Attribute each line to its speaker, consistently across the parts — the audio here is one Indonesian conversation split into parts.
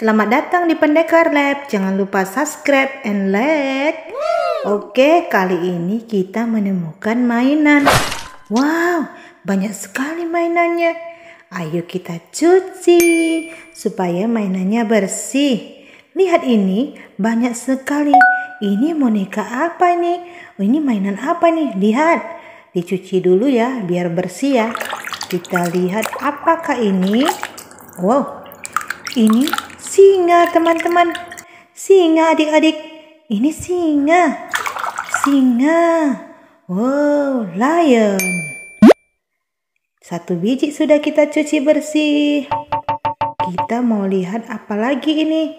Speaker 1: Selamat datang di Pendekar Lab. Jangan lupa subscribe and like. Oke, kali ini kita menemukan mainan. Wow, banyak sekali mainannya. Ayo kita cuci supaya mainannya bersih. Lihat ini, banyak sekali. Ini boneka apa ini? Oh, ini mainan apa nih? Lihat. Dicuci dulu ya, biar bersih ya. Kita lihat apakah ini. Wow, ini Singa, teman-teman. Singa, adik-adik. Ini singa. Singa. Wow, lion. Satu biji sudah kita cuci bersih. Kita mau lihat apa lagi ini.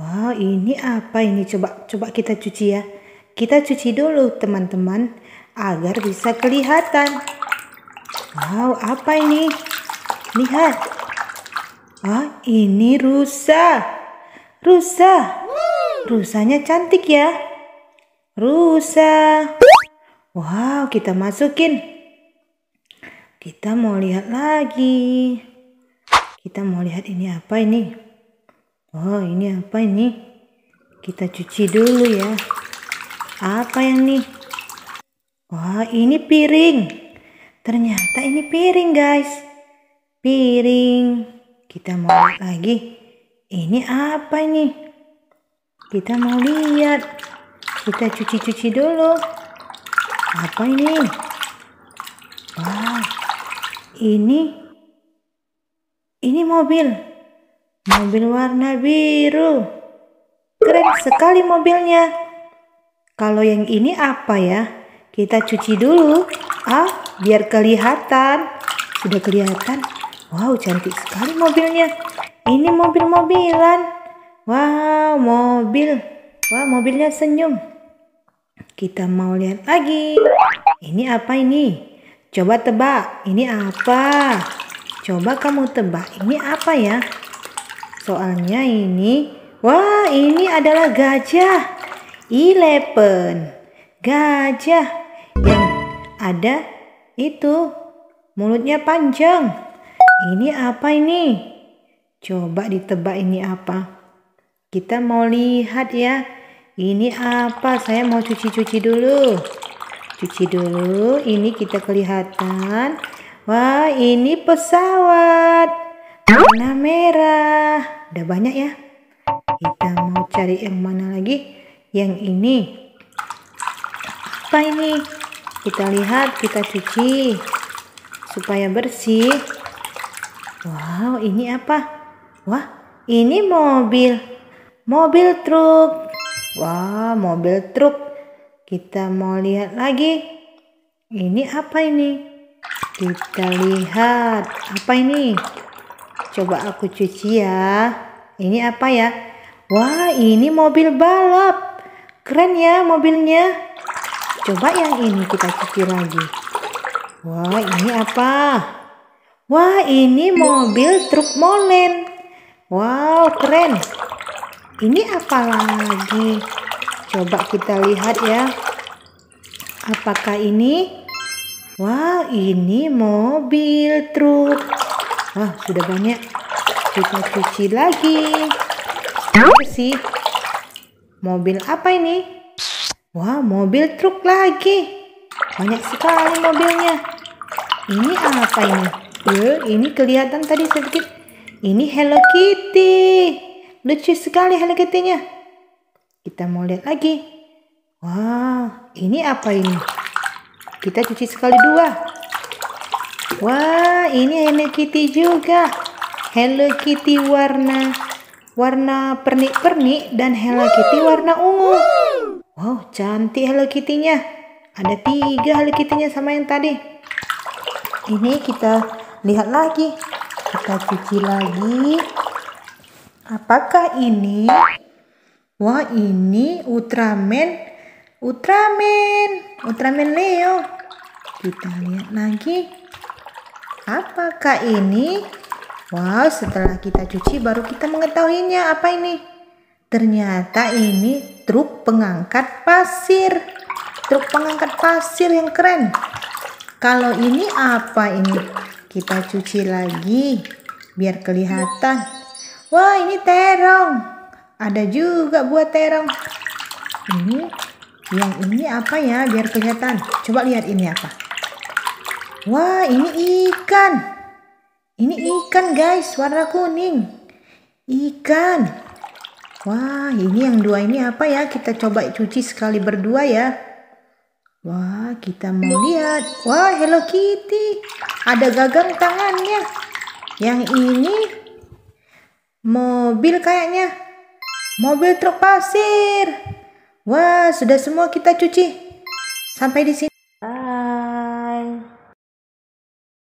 Speaker 1: Wow, ini apa ini? Coba coba kita cuci ya. Kita cuci dulu, teman-teman, agar bisa kelihatan. Wow, apa ini? Lihat, Ah, ini rusa. Rusa. Rusanya cantik ya. Rusa. Wow, kita masukin. Kita mau lihat lagi. Kita mau lihat ini apa ini. Oh, ini apa ini? Kita cuci dulu ya. Apa yang nih? Wah, ini piring. Ternyata ini piring, guys. Piring. Kita mau lihat lagi. Ini apa ini? Kita mau lihat. Kita cuci-cuci dulu. Apa ini? Wah, ini ini mobil. Mobil warna biru. Keren sekali mobilnya. Kalau yang ini apa ya? Kita cuci dulu. Ah, biar kelihatan. Sudah kelihatan. Wow, cantik sekali mobilnya. Ini mobil-mobilan. Wow, mobil. Wah, wow, mobilnya senyum. Kita mau lihat lagi. Ini apa ini? Coba tebak. Ini apa? Coba kamu tebak. Ini apa ya? Soalnya ini. Wah, ini adalah gajah. Eleven. Gajah. Yang ada itu. Mulutnya panjang. Ini apa ini? Coba ditebak ini apa. Kita mau lihat ya. Ini apa? Saya mau cuci-cuci dulu. Cuci dulu. Ini kita kelihatan. Wah, ini pesawat. Warna merah. Udah banyak ya. Kita mau cari yang mana lagi? Yang ini. Apa ini? Kita lihat, kita cuci supaya bersih. Wow, ini apa? Wah, ini mobil. Mobil truk. Wah, mobil truk. Kita mau lihat lagi. Ini apa ini? Kita lihat. Apa ini? Coba aku cuci ya. Ini apa ya? Wah, ini mobil balap. Keren ya mobilnya. Coba yang ini kita cuci lagi. Wah, ini apa? Wah, ini mobil truk molen. Wow, keren. Ini apa lagi? Coba kita lihat ya. Apakah ini? Wah ini mobil truk. Wah, sudah banyak. Kita cuci lagi. Apa sih? Mobil apa ini? Wah, mobil truk lagi. Banyak sekali mobilnya. Ini apa ini? kecil ya, ini kelihatan tadi sedikit ini Hello Kitty lucu sekali Hello Kitty-nya kita mau lihat lagi wah ini apa ini kita cuci sekali dua wah ini Hello Kitty juga Hello Kitty warna warna pernik-pernik dan Hello Kitty warna ungu wow cantik Hello Kitty-nya ada tiga Hello Kitty-nya sama yang tadi ini kita lihat lagi kita cuci lagi apakah ini wah ini Ultraman Ultraman Ultraman Leo kita lihat lagi apakah ini wow setelah kita cuci baru kita mengetahuinya apa ini ternyata ini truk pengangkat pasir truk pengangkat pasir yang keren kalau ini apa ini kita cuci lagi biar kelihatan. Wah, ini terong. Ada juga buat terong. Ini yang ini apa ya biar kelihatan. Coba lihat ini apa. Wah, ini ikan. Ini ikan guys, warna kuning. Ikan. Wah, ini yang dua ini apa ya? Kita coba cuci sekali berdua ya. Wah, kita mau lihat. Wah, Hello Kitty ada gagang tangannya. Yang ini mobil kayaknya. Mobil truk pasir. Wah, sudah semua kita cuci. Sampai di sini.